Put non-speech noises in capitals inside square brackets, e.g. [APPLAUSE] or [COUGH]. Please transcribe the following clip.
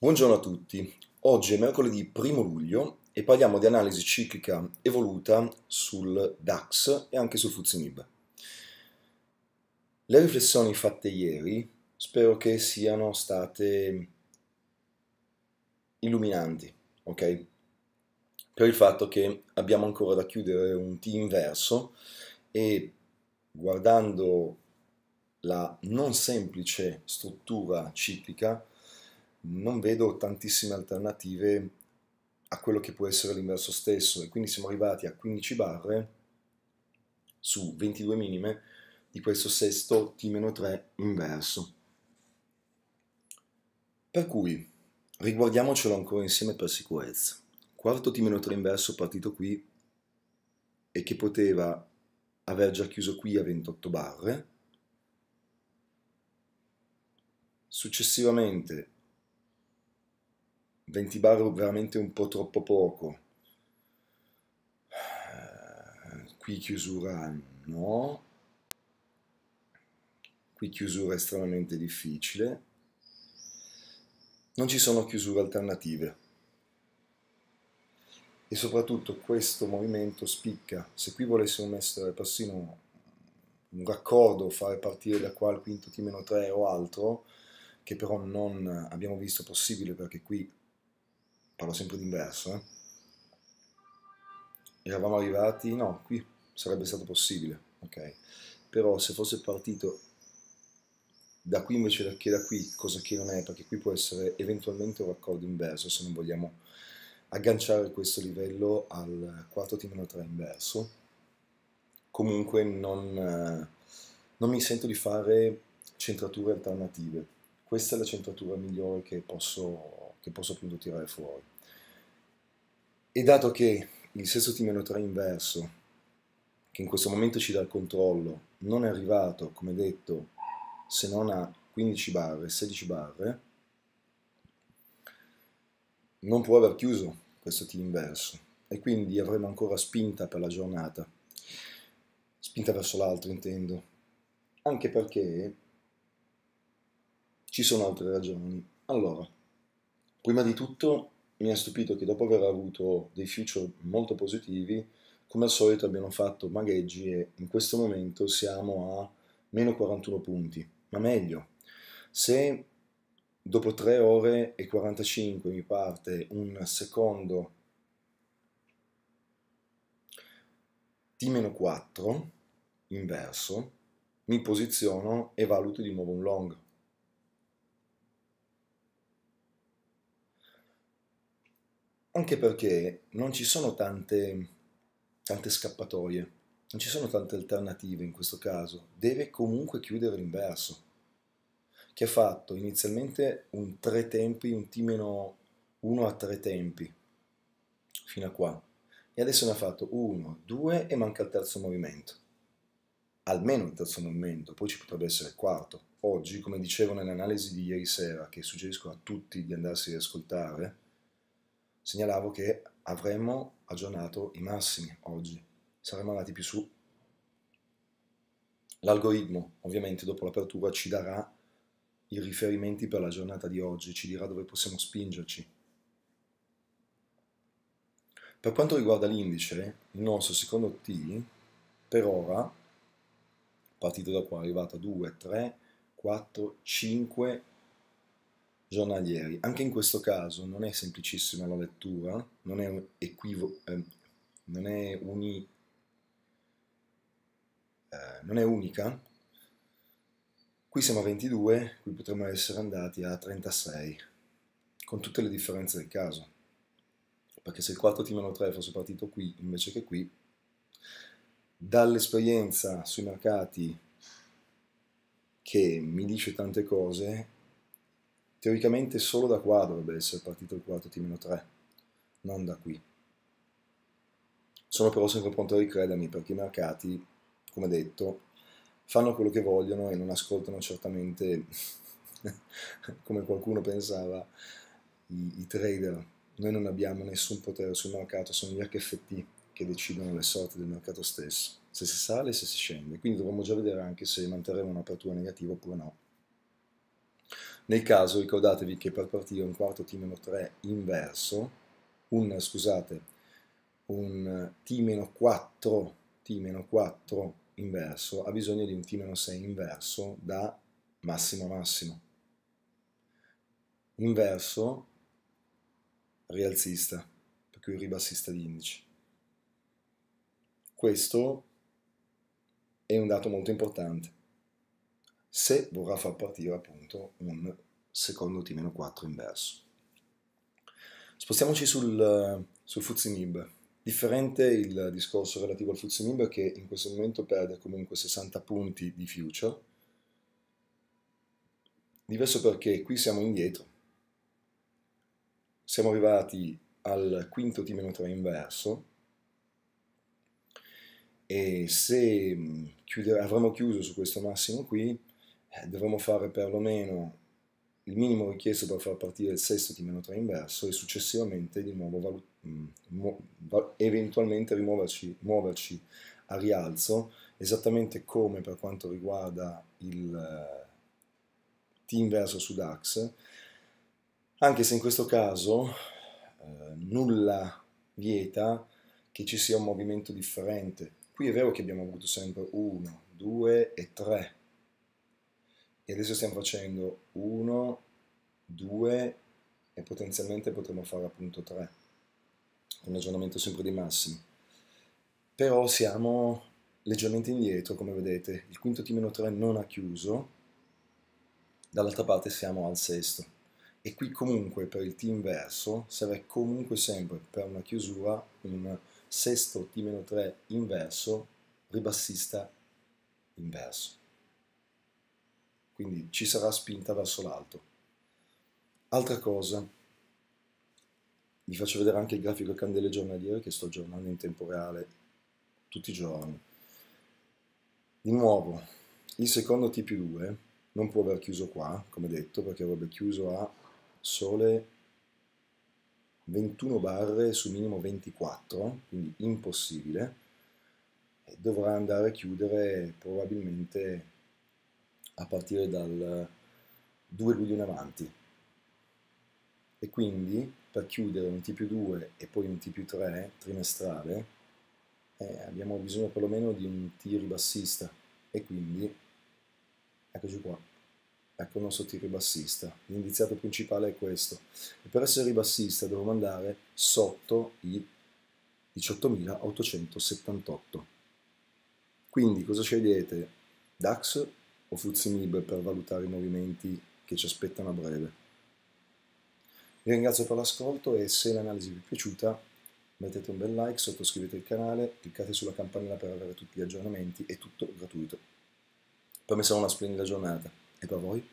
Buongiorno a tutti, oggi è mercoledì 1 luglio e parliamo di analisi ciclica evoluta sul DAX e anche sul FUZINIB. Le riflessioni fatte ieri spero che siano state illuminanti, ok? Per il fatto che abbiamo ancora da chiudere un T inverso e guardando la non semplice struttura ciclica non vedo tantissime alternative a quello che può essere l'inverso stesso e quindi siamo arrivati a 15 barre su 22 minime di questo sesto T-3 inverso. Per cui riguardiamocelo ancora insieme per sicurezza. Quarto T-3 inverso partito qui e che poteva aver già chiuso qui a 28 barre. Successivamente 20 bar veramente un po' troppo poco. Eh, qui chiusura no. Qui chiusura estremamente difficile. Non ci sono chiusure alternative e soprattutto questo movimento spicca. Se qui volessimo mettere persino un raccordo, fare partire da qua il quinto T-3 o altro, che però non abbiamo visto possibile perché qui parlo sempre d'inverso, eh? eravamo arrivati, no, qui sarebbe stato possibile, ok, però se fosse partito da qui invece che da qui, cosa che non è, perché qui può essere eventualmente un raccordo inverso se non vogliamo agganciare questo livello al quarto T-3 inverso, comunque non, eh, non mi sento di fare centrature alternative. Questa è la centratura migliore che posso che posso appunto tirare fuori. E dato che il sesto t 3 inverso, che in questo momento ci dà il controllo, non è arrivato, come detto, se non a 15 barre, 16 barre, non può aver chiuso questo T inverso e quindi avremo ancora spinta per la giornata, spinta verso l'alto intendo, anche perché ci sono altre ragioni. Allora, Prima di tutto mi ha stupito che dopo aver avuto dei future molto positivi, come al solito abbiano fatto magheggi e in questo momento siamo a meno 41 punti, ma meglio. Se dopo 3 ore e 45 mi parte un secondo T-4 inverso, mi posiziono e valuto di nuovo un long. anche perché non ci sono tante, tante scappatoie, non ci sono tante alternative in questo caso, deve comunque chiudere l'inverso, che ha fatto inizialmente un tre tempi, un timino 1 a tre tempi, fino a qua, e adesso ne ha fatto uno, due e manca il terzo movimento, almeno il terzo movimento, poi ci potrebbe essere il quarto. Oggi, come dicevo nell'analisi di ieri sera, che suggerisco a tutti di andarsi ad ascoltare, segnalavo che avremmo aggiornato i massimi oggi, saremmo andati più su. L'algoritmo, ovviamente, dopo l'apertura ci darà i riferimenti per la giornata di oggi, ci dirà dove possiamo spingerci. Per quanto riguarda l'indice, il nostro secondo T per ora, partito da qua, è arrivato a 2, 3, 4, 5 giornalieri. Anche in questo caso non è semplicissima la lettura, non è, equivo- eh, non è, uni- eh, non è unica. Qui siamo a 22, qui potremmo essere andati a 36, con tutte le differenze del caso. Perché se il 4T-3 fosse partito qui invece che qui, dall'esperienza sui mercati che mi dice tante cose, Teoricamente solo da qua dovrebbe essere partito il quarto T-3, non da qui. Sono però sempre pronto a ricredermi perché i mercati, come detto, fanno quello che vogliono e non ascoltano certamente, [LAUGHS] come qualcuno pensava, i, i trader. Noi non abbiamo nessun potere sul mercato, sono gli HFT che decidono le sorti del mercato stesso, se si sale e se si scende. Quindi dovremmo già vedere anche se manterremo un'apertura negativa oppure no. Nel caso ricordatevi che per partire un quarto t 3 inverso, un, scusate, un t 4, t 4 inverso ha bisogno di un t 6 inverso da massimo a massimo. Inverso rialzista, per cui ribassista di indici. Questo è un dato molto importante se vorrà far partire appunto un secondo T-4 inverso. Spostiamoci sul, sul Fuzzinib. Differente il discorso relativo al Fuzzinib che in questo momento perde comunque 60 punti di future. Diverso perché qui siamo indietro. Siamo arrivati al quinto T-3 inverso e se mm, chiuder- avremo chiuso su questo massimo qui eh, dovremmo fare perlomeno il minimo richiesto per far partire il sesto t 3 inverso e successivamente di nuovo valut- mo- mm, val- eventualmente rimuoverci muoverci a rialzo, esattamente come per quanto riguarda il eh, T inverso su DAX, anche se in questo caso eh, nulla vieta che ci sia un movimento differente. Qui è vero che abbiamo avuto sempre 1, 2 e 3 e adesso stiamo facendo 1, 2 e potenzialmente potremmo fare appunto 3, un aggiornamento sempre di massimi. Però siamo leggermente indietro, come vedete, il quinto T-3 non ha chiuso, dall'altra parte siamo al sesto. E qui comunque per il T inverso serve comunque sempre per una chiusura un sesto T-3 inverso ribassista inverso quindi ci sarà spinta verso l'alto. Altra cosa, vi faccio vedere anche il grafico candele giornaliere che sto aggiornando in tempo reale tutti i giorni. Di nuovo, il secondo TP2 non può aver chiuso qua, come detto, perché avrebbe chiuso a sole 21 barre su minimo 24, quindi impossibile, e dovrà andare a chiudere probabilmente a partire dal 2 luglio in avanti. E quindi per chiudere un T più 2 e poi un T più 3 trimestrale eh, abbiamo bisogno perlomeno di un T ribassista e quindi eccoci qua ecco il nostro T ribassista l'indiziato principale è questo e per essere ribassista devo andare sotto i 18.878 quindi cosa scegliete? DAX o Fuzimib per valutare i movimenti che ci aspettano a breve. Vi ringrazio per l'ascolto e se l'analisi vi è piaciuta mettete un bel like, sottoscrivete il canale, cliccate sulla campanella per avere tutti gli aggiornamenti, è tutto gratuito. Per me sarà una splendida giornata e per voi?